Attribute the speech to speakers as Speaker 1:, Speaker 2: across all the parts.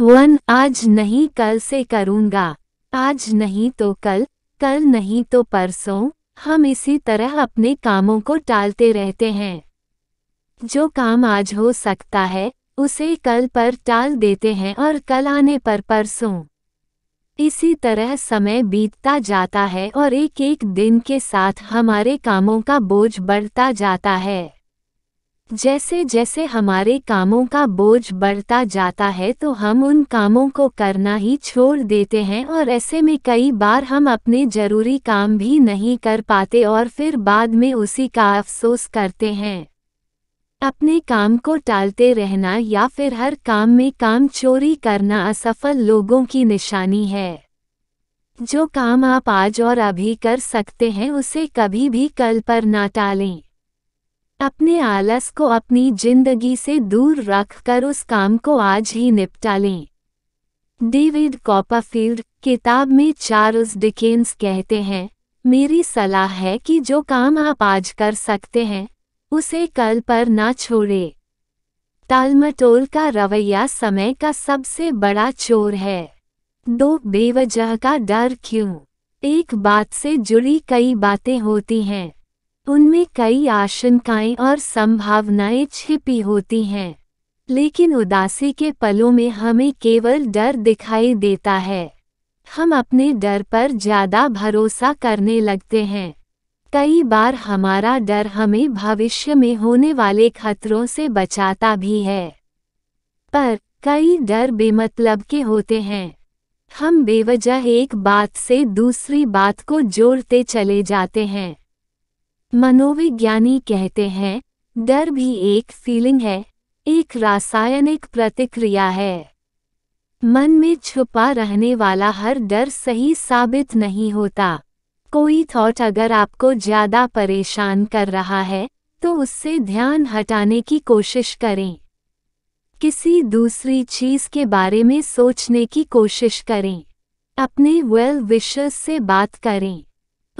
Speaker 1: one आज नहीं कल से करूँगा आज नहीं तो कल कल नहीं तो परसों हम इसी तरह अपने कामों को टालते रहते हैं जो काम आज हो सकता है उसे कल पर टाल देते हैं और कल आने पर परसों इसी तरह समय बीतता जाता है और एक एक दिन के साथ हमारे कामों का बोझ बढ़ता जाता है जैसे जैसे हमारे कामों का बोझ बढ़ता जाता है तो हम उन कामों को करना ही छोड़ देते हैं और ऐसे में कई बार हम अपने जरूरी काम भी नहीं कर पाते और फिर बाद में उसी का अफसोस करते हैं अपने काम को टालते रहना या फिर हर काम में काम चोरी करना असफल लोगों की निशानी है जो काम आप आज और अभी कर सकते हैं उसे कभी भी कल पर ना टालें अपने आलस को अपनी जिंदगी से दूर रखकर उस काम को आज ही निपटा लें डेविड कॉपाफील्ड किताब में चार्ल्स डिकेन्स कहते हैं मेरी सलाह है कि जो काम आप आज कर सकते हैं उसे कल पर ना छोड़े तालमटोल का रवैया समय का सबसे बड़ा चोर है दो बेवजह का डर क्यों एक बात से जुड़ी कई बातें होती हैं उनमें कई आशंकाएं और संभावनाएं छिपी होती हैं लेकिन उदासी के पलों में हमें केवल डर दिखाई देता है हम अपने डर पर ज्यादा भरोसा करने लगते हैं कई बार हमारा डर हमें भविष्य में होने वाले खतरों से बचाता भी है पर कई डर बेमतलब के होते हैं हम बेवजह एक बात से दूसरी बात को जोड़ते चले जाते हैं मनोविज्ञानी कहते हैं डर भी एक फीलिंग है एक रासायनिक प्रतिक्रिया है मन में छुपा रहने वाला हर डर सही साबित नहीं होता कोई थॉट अगर आपको ज्यादा परेशान कर रहा है तो उससे ध्यान हटाने की कोशिश करें किसी दूसरी चीज के बारे में सोचने की कोशिश करें अपने वेल विशर्स से बात करें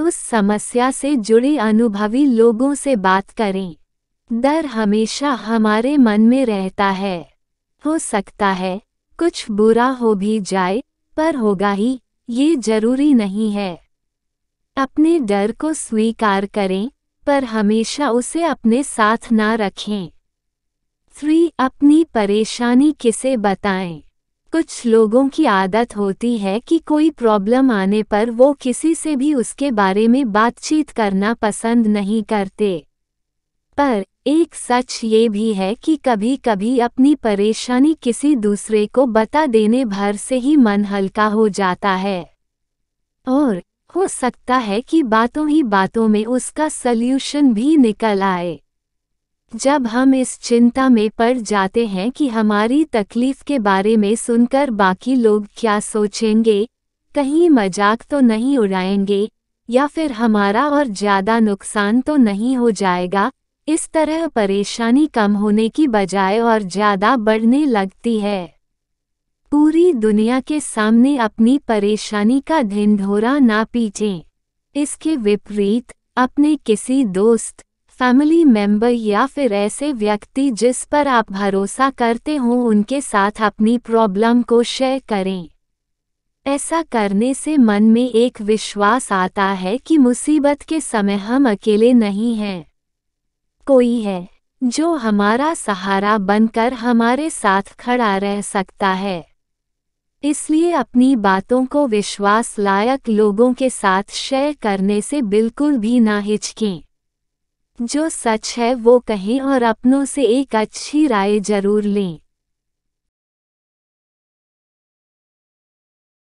Speaker 1: उस समस्या से जुड़े अनुभवी लोगों से बात करें डर हमेशा हमारे मन में रहता है हो सकता है कुछ बुरा हो भी जाए पर होगा ही ये जरूरी नहीं है अपने डर को स्वीकार करें पर हमेशा उसे अपने साथ ना रखें थ्री अपनी परेशानी किसे बताएं कुछ लोगों की आदत होती है कि कोई प्रॉब्लम आने पर वो किसी से भी उसके बारे में बातचीत करना पसंद नहीं करते पर एक सच ये भी है कि कभी कभी अपनी परेशानी किसी दूसरे को बता देने भर से ही मन हल्का हो जाता है और हो सकता है कि बातों ही बातों में उसका सल्यूशन भी निकल आए जब हम इस चिंता में पड़ जाते हैं कि हमारी तकलीफ के बारे में सुनकर बाकी लोग क्या सोचेंगे कहीं मजाक तो नहीं उड़ाएंगे या फिर हमारा और ज़्यादा नुकसान तो नहीं हो जाएगा इस तरह परेशानी कम होने की बजाय और ज़्यादा बढ़ने लगती है पूरी दुनिया के सामने अपनी परेशानी का ढिंढोरा ना पीटें इसके विपरीत अपने किसी दोस्त फैमिली मेंबर या फिर ऐसे व्यक्ति जिस पर आप भरोसा करते हो उनके साथ अपनी प्रॉब्लम को शेयर करें ऐसा करने से मन में एक विश्वास आता है कि मुसीबत के समय हम अकेले नहीं हैं कोई है जो हमारा सहारा बनकर हमारे साथ खड़ा रह सकता है इसलिए अपनी बातों को विश्वास लायक लोगों के साथ शेयर करने से बिल्कुल भी ना हिचकें जो सच है वो कहें और अपनों से एक अच्छी राय जरूर लें